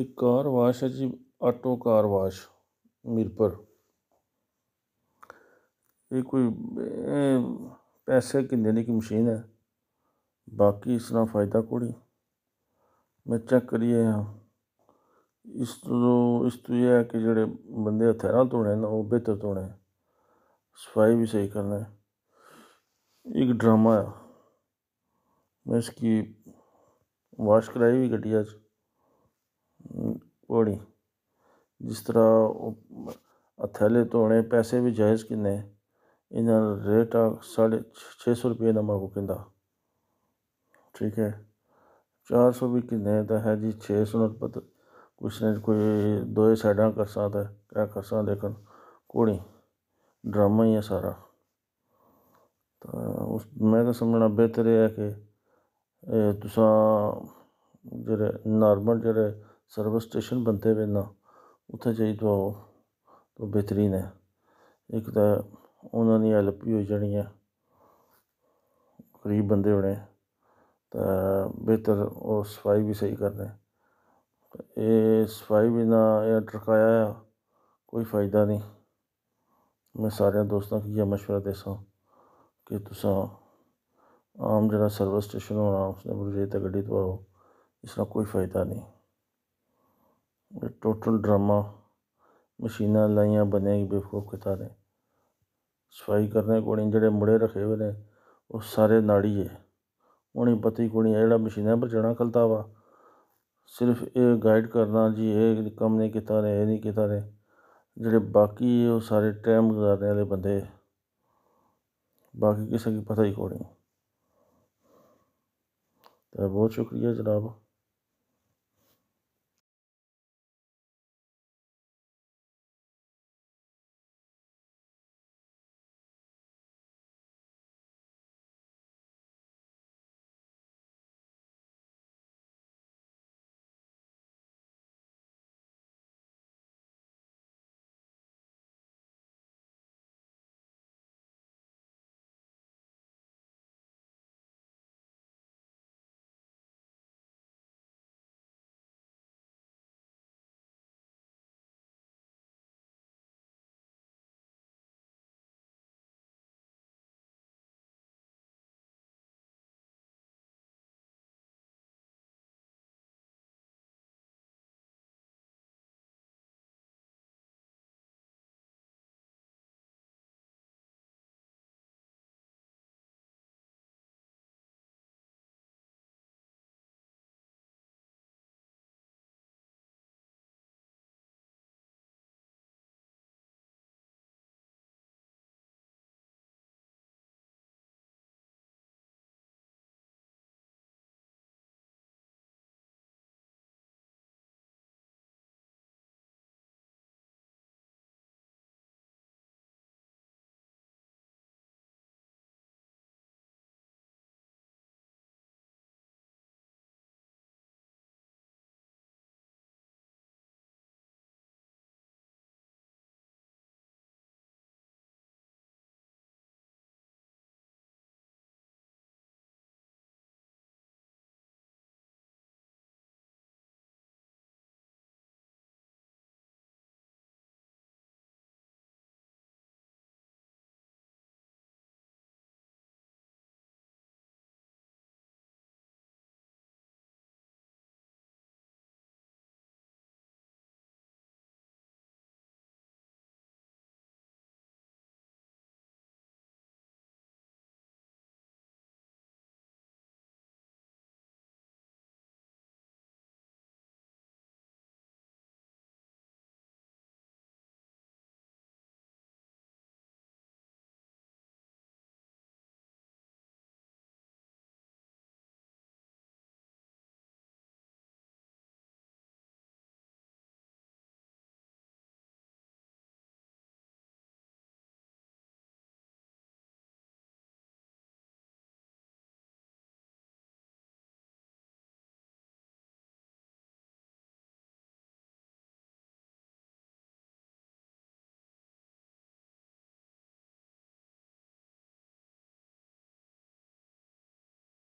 एक car wash है जी ऑटो कार वाश मीरपुर ये कोई पैसे की देने की मशीन है बाकी इसका फ़ायदा कोई मैं चेक करिए हाँ। इस तो इस तो यह है कि जोड़े बंदे हथैर धोने ना बेहतर धोने सफाई भी सही करना है एक ड्रामा है मैं इसकी वाश कराई हुई गड्डी ਪੌੜੀ ਜਿਸ ਤਰ੍ਹਾਂ ਹਥੈਲੇ ਧੋਣੇ ਪੈਸੇ ਵੀ ਜਾਇਜ਼ ਕਿੰਨੇ ਇਹਨਾਂ ਦਾ ਰੇਟ ਆ 650 ਰੁਪਏ ਦਾ ਮਾਗੂ ਕਹਿੰਦਾ ਠੀਕ ਹੈ 400 ਵੀ ਕਿੰਨੇ ਦਾ ਹੈ ਜੀ 600 ਨਾਲ ਪਤ ਕੁਛ ਨੇ ਕੋਈ ਦੋਏ ਸਾਈਡਾਂ ਕਰ ਸਕਦਾ ਕਿਆ ਕਰ ਸਕਦਾ ਦੇਖਣ ਕੋਣੀ ਡਰਾਮਾ ਹੀ ਹੈ ਸਾਰਾ ਤਾਂ ਉਸ ਮੈਂ ਤਾਂ ਸਮਝਣਾ ਬਿਹਤਰ ਹੈ ਕਿ ਤੁਸੀਂ ਜਿਹੜੇ ਨਾਰਮਲ ਜਿਹੜੇ सर्विस स्टेशन बनते पे ना उत्थै जाई दोआओ तो ते तो बेह्तरीन ऐ इक ते उ'नें दी हैल्प बी जानी है गरीब बंदे होने ते बेह्तर ओह् सफाई भी सही करने एह् सफाई बिना एह् टकाया कोई फायदा निं में सारें दोस्तें गी इ'यै मशवरा दस्सां कि तुसें आम जेह्ड़ा सर्विस स्टेशन होना उसदे पर जाइयै गड्डी दोआओ इसदा कोई फायदा नहीं ये टोटल ड्रामा मशीन लाइया बने बेवकूफ़ कतारें सफाई करने को जो मुड़े रखे हुए ने ओह् सारे है उन्हें पता ही कौन जो मशीन पर चढ़ा वा सिर्फ ये गाइड करना जी ये कम नहीं किता रहे नहीं किता रहे जो बाकी वो सारे टाइम गुजारने वाले बंदे बाकी किसी की पता ही कौन ते बहुत शुक्रिया जनाब